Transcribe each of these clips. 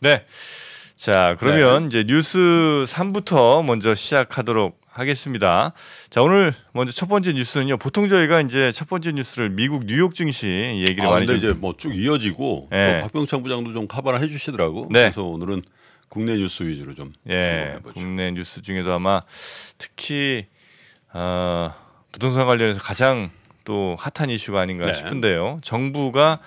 네. 자, 그러면 네. 이제 뉴스 3부터 먼저 시작하도록 하겠습니다. 자, 오늘 먼저 첫 번째 뉴스는요. 보통 저희가 이제 첫 번째 뉴스를 미국 뉴욕 증시 얘기를 아, 많이 근데 좀... 이제 뭐 쭉 이어지고 네. 박병창 부장도 좀 커버를 해 주시더라고. 네. 그래서 오늘은 국내 뉴스 위주로 좀 예, 국내 뉴스 중에도 아마 특히 어, 부동산 관련해서 가장 또 핫한 이슈가 아닌가 네. 싶은데요. 정부가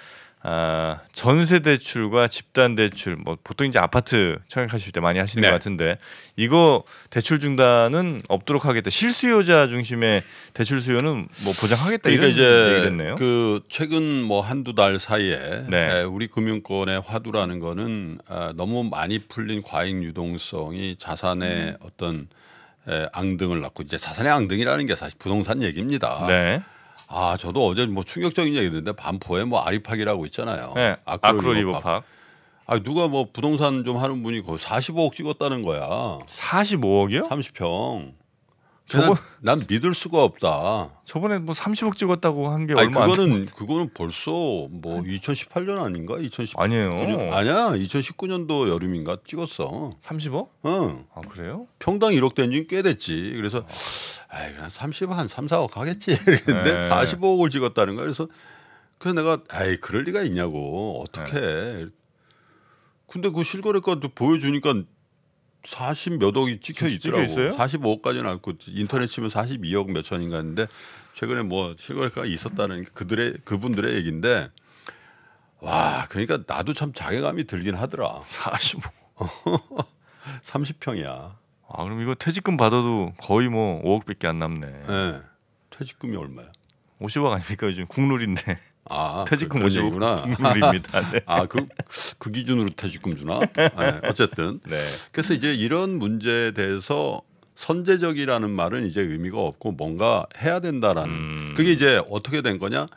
아, 전세 대출과 집단 대출 뭐 보통 이제 아파트 청약하실 때 많이 하시는 네. 것 같은데 이거 대출 중단은 없도록 하겠다 실수요자 중심의 대출 수요는 뭐 보장하겠다 그러니까 이런 이제 그 최근 뭐 한두 달 사이에 네. 우리 금융권의 화두라는 거는 아, 너무 많이 풀린 과잉 유동성이 자산의 음. 어떤 에, 앙등을 낳고 이제 자산의 앙등이라는 게 사실 부동산 얘기입니다. 네. 아 저도 어제 뭐 충격적인 얘기했는데 반포에 뭐 아리팍이라고 있잖아요. 네. 아크로리버팍. 아 누가 뭐 부동산 좀 하는 분이 거 45억 찍었다는 거야. 45억이요? 30평. 저번 난 믿을 수가 없다. 저번에 뭐 30억 찍었다고 한 게 얼마 안 그거는 그거는 벌써 뭐 2018년 아닌가? 2018 아니에요. 아니야. 2019년도 여름인가 찍었어. 30억? 응. 아, 그래요? 평당 1억 된지 꽤 됐지. 그래서 아, 한 30억 한 3, 4억 하겠지. 근데 네. 45억을 찍었다는 거야. 그래서 그래서 내가 아이 그럴 리가 있냐고. 어떻게. 네. 근데 그 실거래가도 보여주니까 40몇 억이 찍혀 있더라고. 요혀 45억까지는 않고 인터넷 치면 42억 몇 천인가인데 최근에 뭐 실거래가 있었다는 그들의 그분들의 얘기인데 와 그러니까 나도 참 자괴감이 들긴 하더라. 45. 30평이야. 아 그럼 이거 퇴직금 받아도 거의 뭐 5억밖에 안 남네. 네. 퇴직금이 얼마야? 50억 아닙니까 요즘 국룰인데. 아, 퇴직금 모집구나. 입니다 네. 아그 그 기준으로 퇴직금 주나? 네, 어쨌든 네. 그래서 이제 이런 문제에 대해서 선제적이라는 말은 이제 의미가 없고 뭔가 해야 된다라는 음. 그게 이제 어떻게 된 거냐?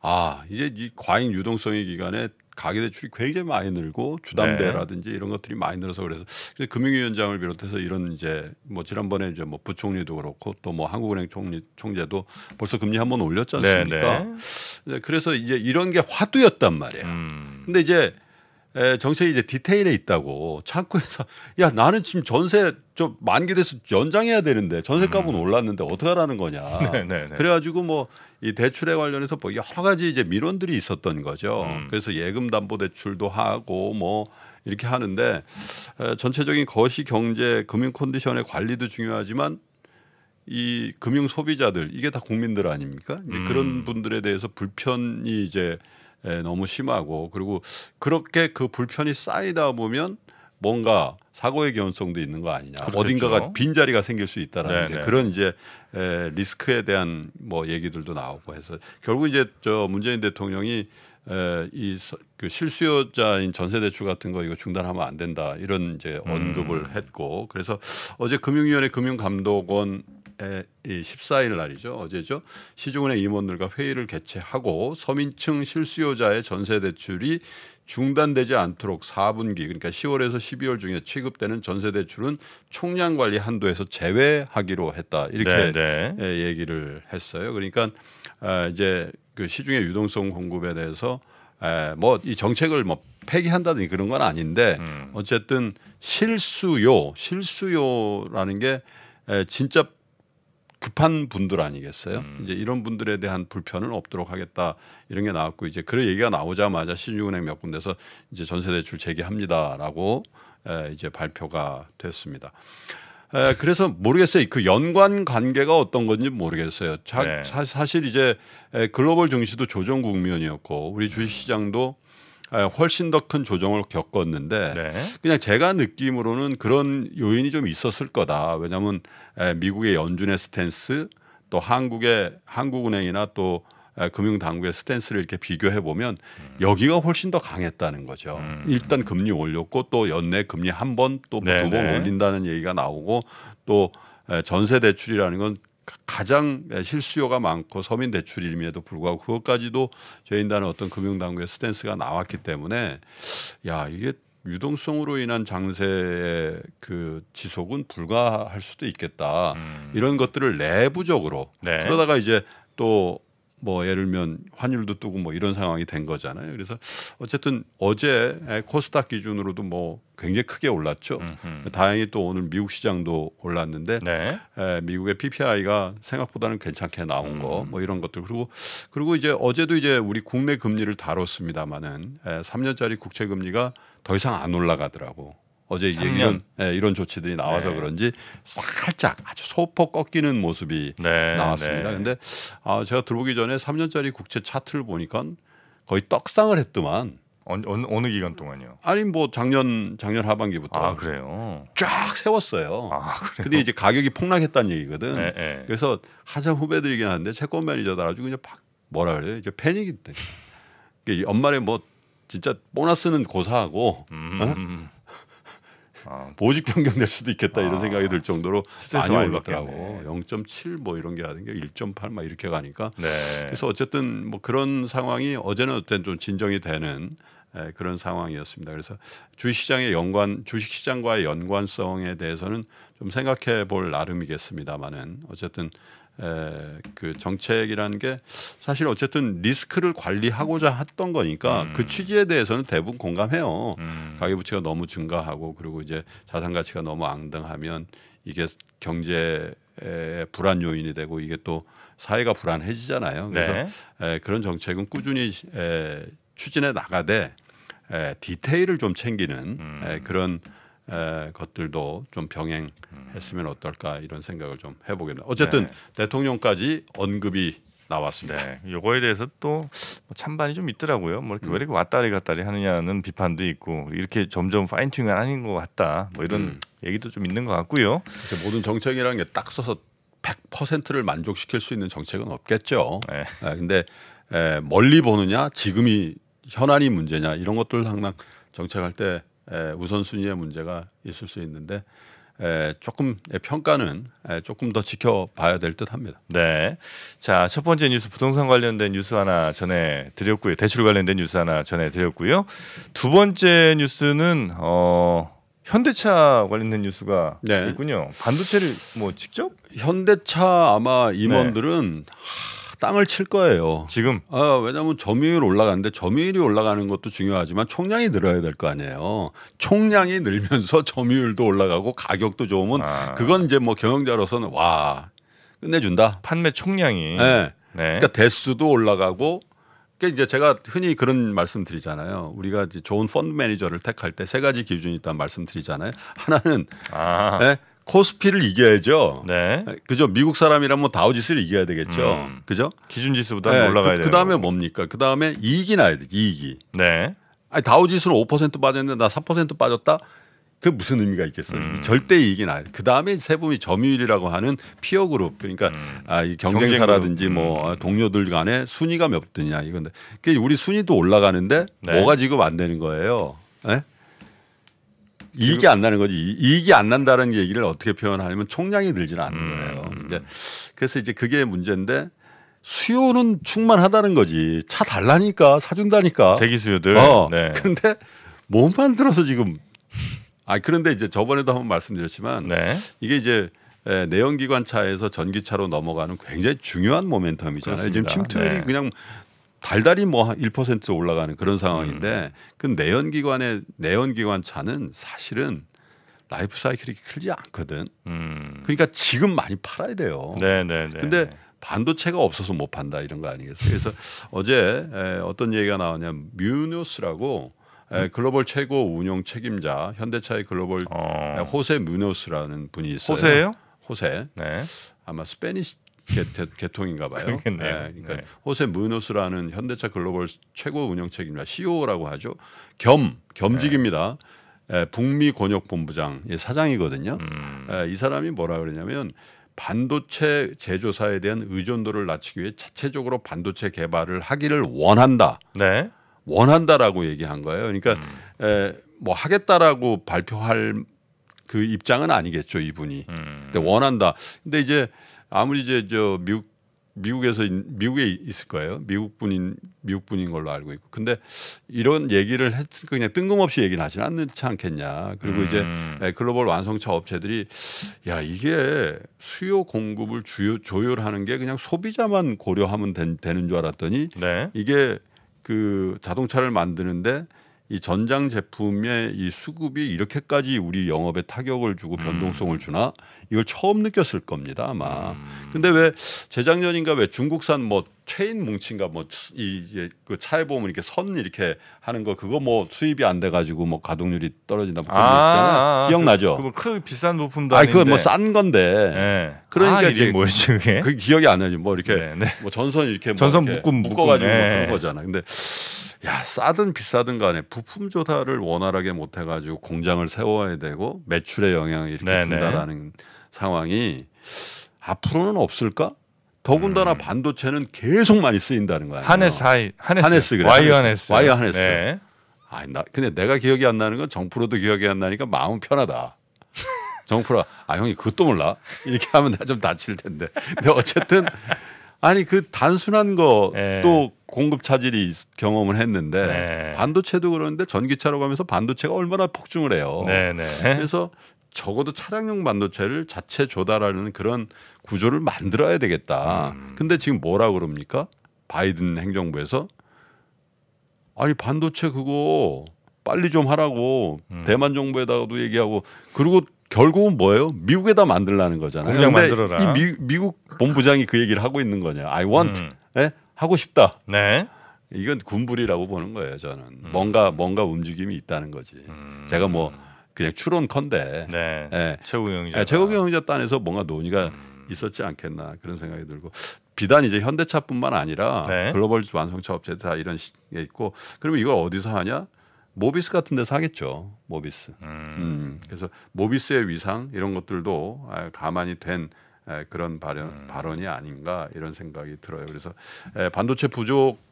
아 이제 이 과잉 유동성의 기간에 가계 대출이 굉장히 많이 늘고 주담대라든지 네. 이런 것들이 많이 늘어서 그래서 금융위원장을 비롯해서 이런 이제 뭐 지난번에 이제 뭐 부총리도 그렇고 또 뭐 한국은행 총리 총재도 벌써 금리 한번 올렸지 않습니까? 네, 네, 네. 그래서 이제 이런 게 화두였단 말이에요. 음. 근데 이제 정책이 이제 디테일에 있다고 창꾸에서야 나는 지금 전세 좀 만기 돼서 연장해야 되는데 전세값은 음. 올랐는데 어떻게 하라는 거냐. 네네네. 네, 네. 그래가지고 뭐 이 대출에 관련해서 뭐 여러 가지 이제 민원들이 있었던 거죠. 음. 그래서 예금담보대출도 하고 뭐 이렇게 하는데 전체적인 거시 경제 금융 컨디션의 관리도 중요하지만 이 금융 소비자들 이게 다 국민들 아닙니까? 이제 음. 그런 분들에 대해서 불편이 이제 에, 예, 너무 심하고 그리고 그렇게 그 불편이 쌓이다 보면 뭔가 사고의 개연성도 있는 거 아니냐. 그렇겠죠. 어딘가가 빈 자리가 생길 수 있다라는 네, 이제 네. 그런 이제 에, 예, 리스크에 대한 뭐 얘기들도 나오고 해서 결국 이제 저 문재인 대통령이 에이그 예, 실수요자인 전세 대출 같은 거 이거 중단하면 안 된다 이런 이제 언급을 음. 했고 그래서 어제 금융위원회 금융감독원 14일 날이죠. 어제죠. 시중은행 임원들과 회의를 개최하고 서민층 실수요자의 전세 대출이 중단되지 않도록 4분기 그러니까 10월에서 12월 중에 취급되는 전세 대출은 총량 관리 한도에서 제외하기로 했다 이렇게 네네. 네. 얘기를 했어요. 그러니까 아, 이제 그 시중의 유동성 공급에 대해서 뭐 이 정책을 뭐 폐기한다든지 그런 건 아닌데 음. 어쨌든 실수요 실수요라는 게 진짜 급한 분들 아니겠어요? 음. 이제 이런 분들에 대한 불편은 없도록 하겠다 이런 게 나왔고 이제 그런 얘기가 나오자마자 시중은행 몇 군데서 이제 전세대출 재개합니다라고 이제 발표가 됐습니다. 에, 그래서 모르겠어요. 그 연관 관계가 어떤 건지 모르겠어요. 자, 네. 사, 실 이제 글로벌 증시도 조정 국면이었고 우리 주식시장도 아, 훨씬 더 큰 조정을 겪었는데 네. 그냥 제가 느낌으로는 그런 요인이 좀 있었을 거다. 왜냐하면 미국의 연준의 스탠스 또 한국의 한국은행이나 또 금융당국의 스탠스를 이렇게 비교해 보면 음. 여기가 훨씬 더 강했다는 거죠. 음. 일단 금리 올렸고 또 연내 금리 한 번 또 두번 네, 네. 올린다는 얘기가 나오고 또 전세 대출이라는 건 가장 실수요가 많고 서민 대출임에도 불구하고 그것까지도 저인단의 어떤 금융당국의 스탠스가 나왔기 때문에 야 이게 유동성으로 인한 장세의 그 지속은 불가할 수도 있겠다 음. 이런 것들을 내부적으로 네. 그러다가 이제 또뭐 예를 들면 환율도 뜨고 뭐 이런 상황이 된 거잖아요. 그래서 어쨌든 어제 코스닥 기준으로도 뭐 굉장히 크게 올랐죠. 음흠. 다행히 또 오늘 미국 시장도 올랐는데 네. 에, 미국의 PPI가 생각보다는 괜찮게 나온 음. 거뭐 이런 것들 그리고 그리고 이제 어제도 이제 우리 국내 금리를 다뤘습니다마는 3년짜리 국채 금리가 더 이상 안 올라가더라고. 어제 이제 이런 네, 이런 조치들이 나와서 네. 그런지 살짝 아주 소폭 꺾이는 모습이 네, 나왔습니다. 네. 근데 아, 제가 들어오기 전에 3년짜리 국채 차트를 보니까 거의 떡상을 했더만. 어느, 어느 기간 동안요? 아니 뭐 작년 작년 하반기부터 아 그래요 쫙 세웠어요. 아 그래요? 근데 이제 가격이 폭락했다는 얘기거든. 네, 네. 그래서 한참 후배들이긴 한데 채권 매니저들 아주 그냥 팍 뭐라 그래 이제 패닉이 돼. 엄마에뭐 진짜 보너스는 고사하고 음. 어? 음, 음. 아, 보직 변경될 수도 있겠다 아, 이런 생각이 들 정도로 많이 올랐더라고. 0.7 뭐 이런 게 아닌 게1.8 막 이렇게 가니까. 네. 그래서 어쨌든 뭐 그런 상황이 어제는 어쨌든 좀 진정이 되는 에, 그런 상황이었습니다. 그래서 주식시장의 연관, 주식시장과의 연관성에 대해서는 좀 생각해 볼 나름이겠습니다만은 어쨌든 에, 그 정책이라는 게 사실 어쨌든 리스크를 관리하고자 했던 거니까 음. 그 취지에 대해서는 대부분 공감해요. 음. 가계 부채가 너무 증가하고 그리고 이제 자산 가치가 너무 앙등하면 이게 경제의 불안 요인이 되고 이게 또 사회가 불안해지잖아요. 그래서 네. 에, 그런 정책은 꾸준히 에, 추진해 나가되 에, 디테일을 좀 챙기는 음. 에, 그런 에, 것들도 좀 병행했으면 어떨까 이런 생각을 좀 해보겠습니다. 어쨌든 네. 대통령까지 언급이 나왔습니다. 네, 요거에 대해서 또 뭐 찬반이 좀 있더라고요. 뭐 이렇게 음. 왜 이렇게 왔다리 갔다리 하느냐는 비판도 있고 이렇게 점점 파인팅은 아닌 것 같다. 뭐 이런 음. 얘기도 좀 있는 것 같고요. 모든 정책이라는 게 딱 써서 100%를 만족시킬 수 있는 정책은 없겠죠. 네. 네, 근데 에, 멀리 보느냐, 지금이 현안이 문제냐 이런 것들 항상 정책할 때 우선순위의 문제가 있을 수 있는데 에, 조금 평가는 에, 조금 더 지켜봐야 될 듯합니다. 네, 자 첫 번째 뉴스 부동산 관련된 뉴스 하나 전해 드렸고요, 대출 관련된 뉴스 하나 전해 드렸고요. 두 번째 뉴스는 어, 현대차 관련된 뉴스가 네. 있군요. 반도체를 뭐 직접? 현대차 아마 임원들은 네. 땅을 칠 거예요. 지금? 아, 왜냐하면 점유율 올라가는데 점유율이 올라가는 것도 중요하지만 총량이 늘어야 될 거 아니에요. 총량이 늘면서 점유율도 올라가고 가격도 좋으면 아. 그건 이제 뭐 경영자로서는 와 끝내준다. 판매 총량이. 네. 네. 그러니까 대수도 올라가고 그러니까 이제 제가 흔히 그런 말씀드리잖아요. 우리가 이제 좋은 펀드 매니저를 택할 때 세 가지 기준이 있다 말씀드리잖아요. 하나는 아. 네? 코스피를 이겨야죠. 네. 그죠? 미국 사람이라면 뭐 다우지수를 이겨야 되겠죠. 음. 그죠? 기준 지수보다 네. 올라가야 돼요. 그 다음에 뭡니까? 그 다음에 이익이 나야 돼. 이익이. 네. 아니 다우지수는 5% 빠졌는데 나3% 빠졌다. 그 무슨 의미가 있겠어요? 음. 절대 이익이 나요. 그 다음에 세분이 점유율이라고 하는 피어 그룹 그러니까 음. 아, 이 경쟁사라든지 경쟁 뭐 음. 동료들 간에 순위가 몇 드냐 이건데. 그 우리 순위도 올라가는데 네. 뭐가 지금 안 되는 거예요? 예? 네? 이익이 안 나는 거지 이익이 안 난다는 얘기를 어떻게 표현하냐면 총량이 늘지는 않는 음, 거예요. 음. 이제 그래서 이제 그게 문제인데 수요는 충만하다는 거지 차 달라니까 사준다니까 대기 수요들. 어. 네. 근데 못 만들어서 지금 아 그런데 이제 저번에도 한번 말씀드렸지만 네. 이게 이제 예, 내연기관 차에서 전기차로 넘어가는 굉장히 중요한 모멘텀이잖아요. 그렇습니다. 지금 침투율이 네. 그냥 달달이 뭐1% 올라가는 그런 상황인데 음. 그 내연기관의 내연기관 차는 사실은 라이프 사이클이 크지 않거든. 음. 그러니까 지금 많이 팔아야 돼요. 네네네. 네, 네, 근데 네. 반도체가 없어서 못 판다 이런 거 아니겠어요? 그래서 어제 에, 어떤 얘기가 나왔냐면 뮤노스라고 에, 음. 글로벌 최고 운영 책임자 현대차의 글로벌 어. 호세 뮤노스라는 분이 있어요. 호세요? 호세. 네. 아마 스페니시 개, 통인가 봐요. 그렇겠네요. 네, 예, 그러니까 네. 호세 무노스라는 현대차 글로벌 최고 운영 책임자 CEO라고 하죠. 겸 겸직입니다. 네. 예, 에, 북미 권역 본부장 예, 사장이거든요. 음. 에, 이 사람이 뭐라 그러냐면 반도체 제조사에 대한 의존도를 낮추기 위해 자체적으로 반도체 개발을 하기를 원한다. 네. 원한다라고 얘기한 거예요. 그러니까 음. 에, 뭐 하겠다라고 발표할 그 입장은 아니겠죠 이분이. 음. 때 원한다. 근데 이제 아무리 이제 저 미국 미국에서 미국에 있을 거예요. 미국 분인 미국 분인 걸로 알고 있고. 근데 이런 얘기를 했 그냥 뜬금없이 얘기는 하진 않지 않겠냐. 그리고 음. 이제 예, 글로벌 완성차 업체들이 야 이게 수요 공급을 주요 조율하는 게 그냥 소비자만 고려하면 된, 되는 줄 알았더니 네. 이게 그 자동차를 만드는데 이 전장 제품의 이 수급이 이렇게까지 우리 영업에 타격을 주고 음. 변동성을 주나 이걸 처음 느꼈을 겁니다 아마. 음. 근데 왜 재작년인가 왜 중국산 뭐 체인 뭉친가 뭐 이제 그 차에 보면 이렇게 선 이렇게 하는 거 그거 뭐 수입이 안 돼 가지고 뭐 가동률이 떨어진다 뭐 아, 그런 거 있잖아. 아, 아, 기억나죠? 그, 그, 그 비싼 부품도 아니 그거뭐 싼 건데. 네. 그러니까 아, 이게 뭐였지 그게? 그 기억이 안 나지. 뭐 이렇게 네, 네. 뭐 전선 이렇게 뭐 전선 뭐 이렇게 묶음 묶어 가지고 네. 뭐 그런 네. 거잖아. 근데 야 싸든 비싸든 간에 부품 조사를 원활하게 못 해가지고 공장을 세워야 되고 매출에 영향 이렇게 네네. 준다라는 상황이 앞으로는 없을까? 더군다나 음. 반도체는 계속 많이 쓰인다는 거야. 하네스 하이 하네스, 하네스 그래. 와이어 하네스. 와이어 하네스. 네. 아, 나 근데 내가 기억이 안 나는 건 정프로도 기억이 안 나니까 마음 편하다. 정프로아 형이 그것도 몰라. 이렇게 하면 나좀 다칠 텐데. 근데 어쨌든 아니 그 단순한 거또 공급 차질이 경험을 했는데 네. 반도체도 그러는데 전기차로 가면서 반도체가 얼마나 폭증을 해요. 네, 네. 그래서 적어도 차량용 반도체를 자체 조달하는 그런 구조를 만들어야 되겠다. 음. 근데 지금 뭐라 그럽니까? 바이든 행정부에서 아니 반도체 그거 빨리 좀 하라고 음. 대만 정부에다가도 얘기하고 그리고 결국은 뭐예요? 미국에다 만들라는 거잖아요. 공장 만들어라. 이 미, 국 본부장이 그 얘기를 하고 있는 거냐? I want 음. 예? 하고 싶다. 네. 이건 군불이라고 보는 거예요. 저는 음. 뭔가 뭔가 움직임이 있다는 거지. 음. 제가 뭐 그냥 추론컨대 네. 예. 최고경영자 예, 최고경영자단에서 뭔가 논의가 음. 있었지 않겠나 그런 생각이 들고 비단 이제 현대차뿐만 아니라 네. 글로벌 완성차 업체 다 이런 게 있고 그러면 이걸 어디서 하냐? 모비스 같은 데서 하겠죠. 모비스. 음. 음. 그래서 모비스의 위상 이런 것들도 가만히 아, 된 예, 그런 발언, 음. 발언이 아닌가 이런 생각이 들어요. 그래서 예, 반도체 부족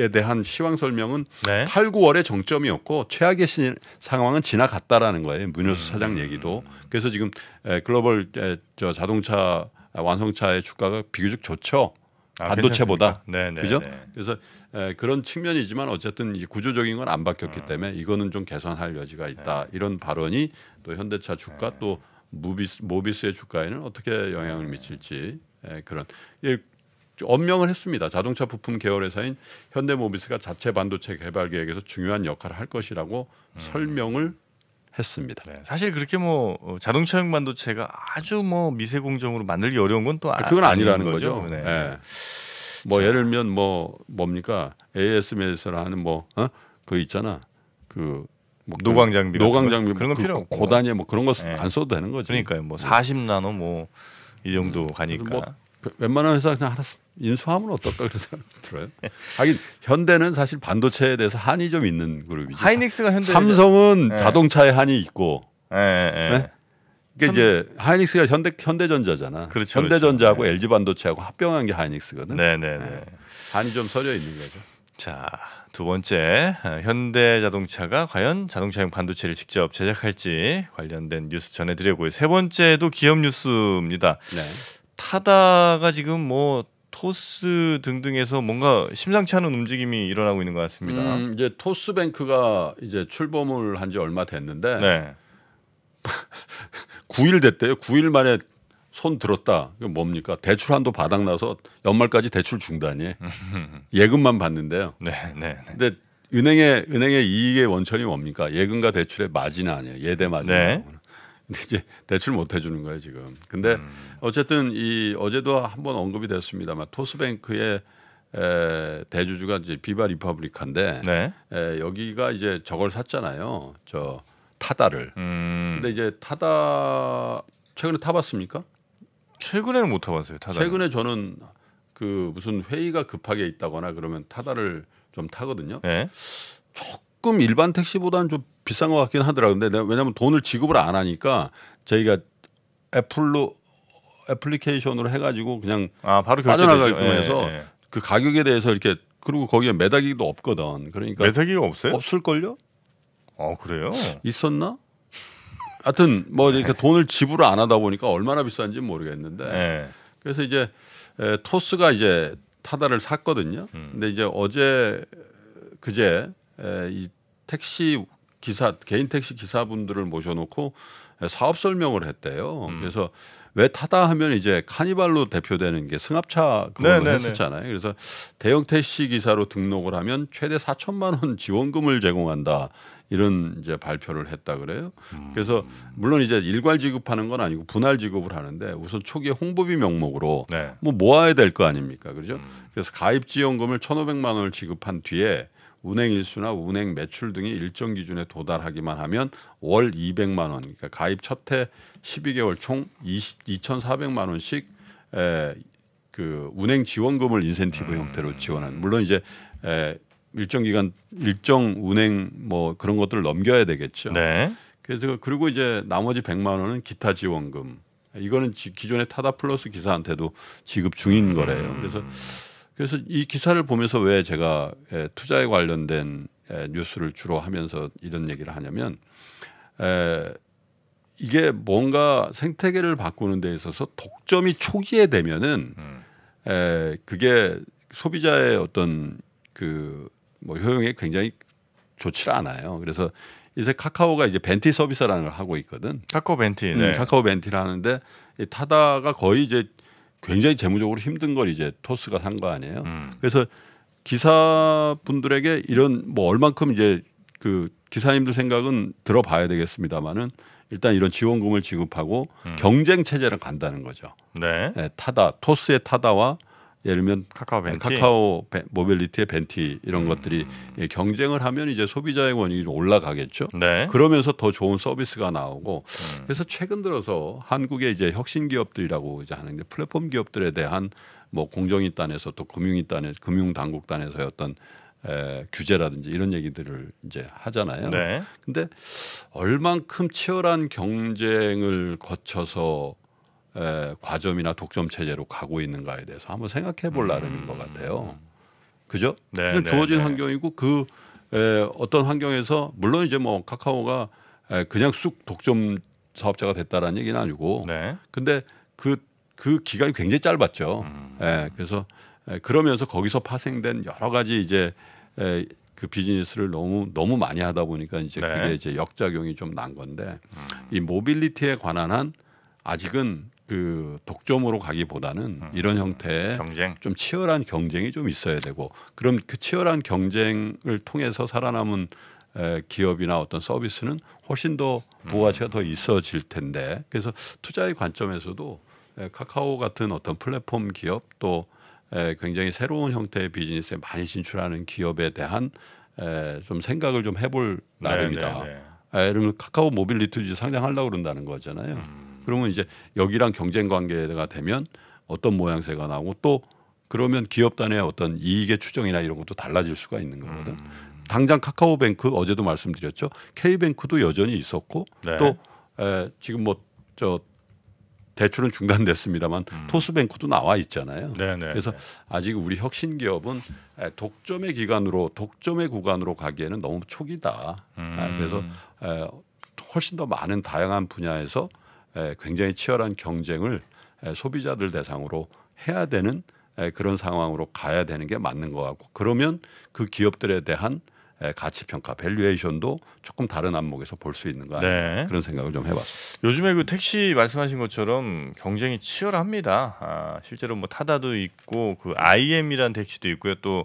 에 대한 시황 설명은 네. 8, 9월의 정점이었고 최악의 시, 상황은 지나갔다라는 거예요. 문효수 음. 사장 얘기도. 그래서 지금 예, 글로벌 저 자동차 완성차의 주가가 비교적 좋죠. 아, 반도체보다 네네, 네, 그죠? 네. 그래서 에, 그런 측면이지만 어쨌든 구조적인 건 안 바뀌었기 음. 때문에 이거는 좀 개선할 여지가 있다 네. 이런 발언이 또 현대차 주가 네. 또 무비스, 모비스의 주가에는 어떻게 영향을 네. 미칠지 예, 그런 예, 엄명을 했습니다. 자동차 부품 계열 회사인 현대모비스가 자체 반도체 개발 계획에서 중요한 역할을 할 것이라고 음. 설명을 했습니다. 네, 사실 그렇게 뭐 어, 자동차용 반도체가 아주 뭐 미세 공정으로 만들기 어려운 건 또 아, 아, 그건 아니라는 거죠. 거죠. 네. 네. 뭐 자. 예를 들면 뭐 뭡니까 ASML에서 하는 뭐그 어? 그 있잖아 그뭐 노광 장비 노광 장비 그런 건 그 필요 없고 고단위 뭐 그런 거안 예. 네. 써도 되는 거죠. 그러니까요. 뭐 40나노 예. 뭐이 정도 음, 가니까 뭐 그 웬만한 회사 그냥 하나 인수하면 어떨까 그런 생각 들어요. 예. 하긴 현대는 사실 반도체에 대해서 한이 좀 있는 그룹이죠. 하이닉스가 현대 삼성은 네. 자동차에 한이 있고. 네, 네. 그러니까 그게 이제 하이닉스가 현대 현대전자잖아. 그렇죠, 그렇죠. 현대전자하고 그렇죠. LG 반도체하고 합병한 게 하이닉스거든. 네, 네, 네. 한이 좀 서려 있는 거죠. 자, 두 번째, 아, 현대자동차가 과연 자동차용 반도체를 직접 제작할지 관련된 뉴스 전해드리고요. 세 번째도 기업 뉴스입니다. 네. 타다가 지금 뭐 토스 등등에서 뭔가 심상치 않은 움직임이 일어나고 있는 것 같습니다. 음, 이제 토스뱅크가 이제 출범을 한 지 얼마 됐는데 네. 9일 됐대요. 9일 만에 손 들었다. 이거 뭡니까? 대출 한도 바닥나서 연말까지 대출 중단이 예금만 받는데요. 네, 네, 네. 근데 은행의 은행의 이익의 원천이 뭡니까? 예금과 대출의 마진 아니에요. 예대 마진. 네. 근데 이제 대출 못 해주는 거예요 지금. 근데 음. 어쨌든 이 어제도 한번 언급이 됐습니다만 토스뱅크의 에, 대주주가 이제 비바 리퍼블리카인데 네. 에, 여기가 이제 저걸 샀잖아요. 저 타다를. 음. 근데 이제 타다 최근에 타봤습니까? 최근에는 못 타봤어요. 타다. 최근에 저는 그 무슨 회의가 급하게 있다거나 그러면 타다를 좀 타거든요. 네. 조금 일반 택시보다는 좀 비싼 것 같긴 하더라고요. 근데 왜냐하면 돈을 지급을 안 하니까 저희가 애플로 애플리케이션으로 해가지고 그냥 아, 바로 빠져나가게 예, 해서 예. 그 가격에 대해서 이렇게 그리고 거기에 매다기도 없거든. 그러니까 매다기가 없어요? 없을걸요? 아 그래요? 있었나? 하여튼 뭐 이렇게 돈을 지불을 안 하다 보니까 얼마나 비싼지 모르겠는데 네. 그래서 이제 토스가 이제 타다를 샀거든요. 음. 근데 이제 어제 그제 이 택시 기사 개인 택시 기사분들을 모셔놓고 사업 설명을 했대요. 음. 그래서 왜 타다 하면 이제 카니발로 대표되는 게 승합차 그걸로 네, 네, 했었잖아요. 그래서 대형 택시 기사로 등록을 하면 최대 4천만 원 지원금을 제공한다 이런 이제 발표를 했다 그래요. 음. 그래서 물론 이제 일괄 지급하는 건 아니고 분할 지급을 하는데 우선 초기에 홍보비 명목으로 네. 뭐 모아야 될 거 아닙니까, 그렇죠? 음. 그래서 가입 지원금을 천오백만 원을 지급한 뒤에 운행 일수나 운행 매출 등이 일정 기준에 도달하기만 하면 월 200만 원, 그러니까 가입 첫해 12개월 총 20, 2,400만 원씩 에, 그 운행 지원금을 인센티브 음. 형태로 지원한. 물론 이제 에, 일정 기간 일정 운행 뭐 그런 것들을 넘겨야 되겠죠. 네. 그래서 그리고 이제 나머지 100만 원은 기타 지원금. 이거는 기존의 타다 플러스 기사한테도 지급 중인 음. 거래요. 그래서 그래서 이 기사를 보면서 왜 제가 예, 투자에 관련된 예, 뉴스를 주로 하면서 이런 얘기를 하냐면 에, 예, 이게 뭔가 생태계를 바꾸는 데 있어서 독점이 초기에 되면은 음. 에, 그게 소비자의 어떤 그뭐 효용이 굉장히 좋지 않아요. 그래서 이제 카카오가 이제 벤티 서비스라는 걸 하고 있거든. 카카오 벤티. 음, 네. 음, 카카오 벤티를 하는데 타다가 거의 이제 굉장히 재무적으로 힘든 걸 이제 토스가 산 거 아니에요. 음. 그래서 기사분들에게 이런 뭐 얼만큼 이제 그 기사님들 생각은 들어봐야 되겠습니다만은 일단 이런 지원금을 지급하고 음. 경쟁 체제를 간다는 거죠. 네. 네 타다 토스의 타다와 예를 들면 카카오, 예, 벤티. 카카오 벤, 모빌리티의 벤티 이런 음. 것들이 예, 경쟁을 하면 이제 소비자의 권익이 올라가겠죠. 네. 그러면서 더 좋은 서비스가 나오고 음. 그래서 최근 들어서 한국의 이제 혁신 기업들이라고 이제 하는 게 플랫폼 기업들에 대한 뭐공정위단에서또 금융인단에 금융 당국단에서의 어떤 에, 규제라든지 이런 얘기들을 이제 하잖아요. 네. 근데 얼만큼 치열한 경쟁을 거쳐서 에, 과점이나 독점 체제로 가고 있는가에 대해서 한번 생각해 볼 음. 나름인 것 같아요. 그죠? 네, 네 주어진 네. 환경이고 그 에, 어떤 환경에서 물론 이제 뭐 카카오가 에, 그냥 쑥 독점 사업자가 됐다라는 얘기는 아니고 네. 근데 그그 그 기간이 굉장히 짧았죠. 음. 에, 그래서 에, 그러면서 거기서 파생된 여러 가지 이제 에, 그 비즈니스를 너무 너무 많이 하다 보니까 이제 네. 그게 이제 역작용이 좀 난 건데 음. 이 모빌리티에 관한 한 아직은 그 독점으로 가기보다는 음. 이런 형태의 경쟁. 좀 치열한 경쟁이 좀 있어야 되고 그럼 그 치열한 경쟁을 통해서 살아남은 에, 기업이나 어떤 서비스는 훨씬 더 부가치가 음. 더 있어질 텐데 그래서 투자의 관점에서도 에, 카카오 같은 어떤 플랫폼 기업 또 에, 굉장히 새로운 형태의 비즈니스에 많이 진출하는 기업에 대한 에, 좀 생각을 좀 해볼 네, 네, 나름이다. 네, 네, 네. 예를 들면 카카오 모빌리티즈 상장하려고 그런다는 거잖아요. 음. 그러면 이제 여기랑 경쟁 관계가 되면 어떤 모양새가 나고 또 그러면 기업 단의 어떤 이익의 추정이나 이런 것도 달라질 수가 있는 거거든. 음. 당장 카카오뱅크 어제도 말씀드렸죠. K뱅크도 여전히 있었고 네. 또 에, 지금 뭐 저 대출은 중단됐습니다만 음. 토스뱅크도 나와 있잖아요. 네네. 네, 네. 그래서 아직 우리 혁신 기업은 독점의 기간으로 독점의 구간으로 가기에는 너무 초기다. 아, 음. 그래서 에, 훨씬 더 많은 다양한 분야에서 굉장히 치열한 경쟁을 소비자들 대상으로 해야 되는 그런 상황으로 가야 되는 게 맞는 것 같고 그러면 그 기업들에 대한 가치 평가, 밸류에이션도 조금 다른 안목에서 볼 수 있는 거 네. 그런 생각을 좀 해봤습니다. 요즘에 그 택시 말씀하신 것처럼 경쟁이 치열합니다. 아, 실제로 뭐 타다도 있고 그 i m 이란 택시도 있고요. 또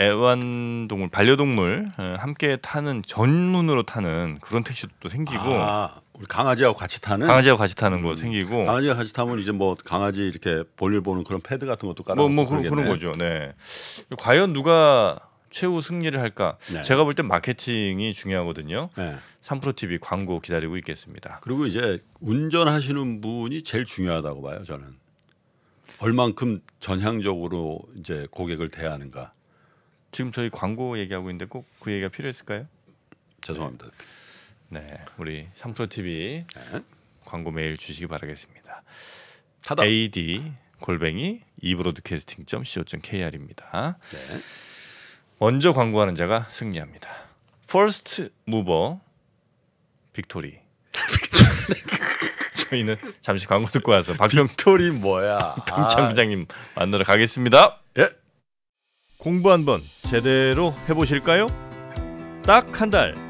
애완동물, 반려동물 함께 타는 전문으로 타는 그런 택시도 또 생기고. 아. 우리 강아지하고 같이 타는 강아지하고 같이 타는 거 음. 생기고 강아지하고 같이 타면 이제 뭐 강아지 이렇게 볼일 보는 그런 패드 같은 것도 깔아 뭐뭐 뭐 그런 그런 거죠. 네. 과연 누가 최후 승리를 할까? 네. 제가 볼 땐 마케팅이 중요하거든요. 네. 삼프로 TV 광고 기다리고 있겠습니다. 그리고 이제 운전하시는 분이 제일 중요하다고 봐요, 저는. 얼만큼 전향적으로 이제 고객을 대하는가. 지금 저희 광고 얘기하고 있는데 꼭 그 얘기가 필요했을까요? 죄송합니다. 네, 우리 삼토 TV 네. 광고 메일 주시기 바라겠습니다. 타다. AD 골뱅이 이브로드캐스팅.co.kr입니다. 네. 먼저 광고하는 자가 승리합니다. 퍼스트 무버 빅토리. 저희는 잠시 광고 듣고 와서 박병 빅토리 뭐야? 박병창 부장님 만나러 가겠습니다. 예. 공부 한번 제대로 해보실까요? 딱 한 달.